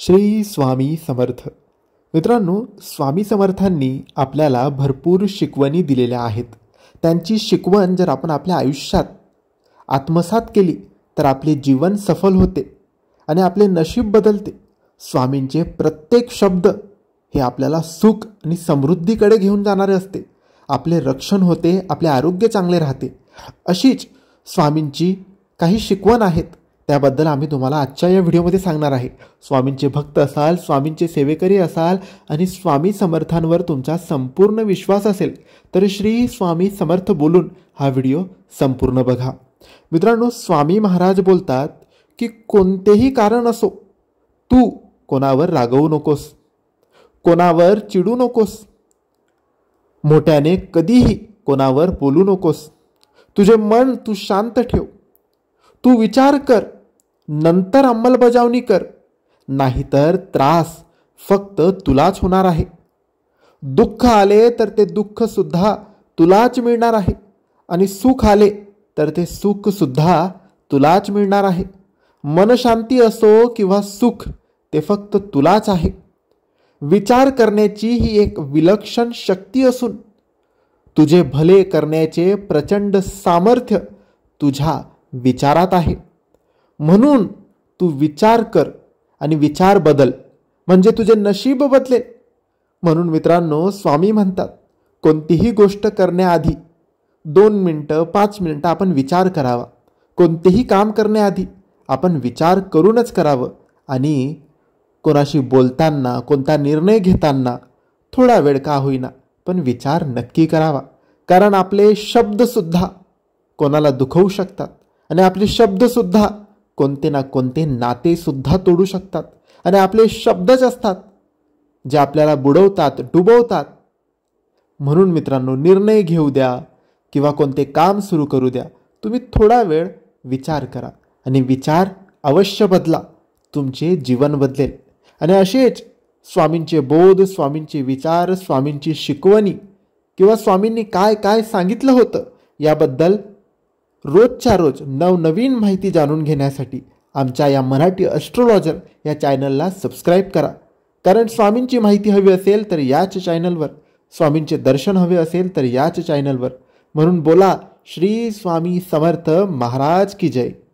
श्री स्वामी समर्थ मित्रांनो स्वामी समर्थांनी आपल्याला भरपूर शिकवणी दिलेल्या आहेत त्यांची शिकवण जर आपण आपल्या आयुष्यात आत्मसात केली तर आपले जीवन सफल होते आणि आपले नशीब बदलते स्वामींचे प्रत्येक शब्द हे आपल्याला सुख आणि समृद्धीकडे घेऊन जाणारे असते आपले रक्षण होते आपले आरोग्य चांगले राहते अशीच स्वामींची काही शिकवण आहेत त्याबद्दल आम्ही तुम्हाला आजच्या या व्हिडिओमध्ये सांगणार आहे स्वामींचे भक्त असाल स्वामींचे सेवेकरी असाल आणि स्वामी समर्थांवर तुमचा संपूर्ण विश्वास असेल तर श्री स्वामी समर्थ बोलून हा व्हिडिओ संपूर्ण बघा मित्रांनो स्वामी महाराज बोलतात की कोणतेही कारण असो तू कोणावर रागवू नकोस कोणावर चिडू नकोस मोठ्याने कधीही कोणावर बोलू नकोस तुझे मन तू शांत ठेव तू विचार कर नंतर अंमलबजावणी कर नाहीतर त्रास फक्त तुलाच होणार आहे दुःख आले तर ते दुःखसुद्धा तुलाच मिळणार आहे आणि सुख आले तर ते सुखसुद्धा तुलाच मिळणार आहे मनशांती असो किंवा सुख ते फक्त तुलाच आहे विचार करण्याची ही एक विलक्षण शक्ती असून तुझे भले करण्याचे प्रचंड सामर्थ्य तुझ्या विचारात आहे म्हणून तू विचार कर आणि विचार बदल म्हणजे तुझे नशीब बदले म्हणून मित्रांनो स्वामी म्हणतात कोणतीही गोष्ट करण्याआधी दोन मिनटं पाच मिनटं आपण विचार करावा कोणतेही काम करण्याआधी आपण विचार करूनच करावं आणि कोणाशी बोलताना कोणता निर्णय घेताना थोडा वेळ का होईना पण विचार नक्की करावा कारण आपले शब्दसुद्धा कोणाला दुखवू शकतात आणि आपले शब्दसुद्धा कोणते ना कोणते नातेसुद्धा तोडू शकतात आणि आपले शब्दच असतात जे आपल्याला बुडवतात डुबवतात म्हणून मित्रांनो निर्णय घेऊ द्या किंवा कोणते काम सुरू करू द्या तुम्ही थोडा वेळ विचार करा आणि विचार अवश्य बदला तुमचे जीवन बदलेल आणि असेच स्वामींचे बोध स्वामींचे विचार स्वामींची शिकवणी किंवा स्वामींनी काय काय सांगितलं होतं याबद्दल रोजच्या रोज नवनवीन माहिती जाणून घेण्यासाठी आमच्या या मराठी अस्ट्रोलॉजर या चॅनलला सबस्क्राईब करा कारण स्वामींची माहिती हवी असेल तर याच चॅनलवर स्वामींचे दर्शन हवे असेल तर याच चॅनलवर म्हणून बोला श्री स्वामी समर्थ महाराज की जय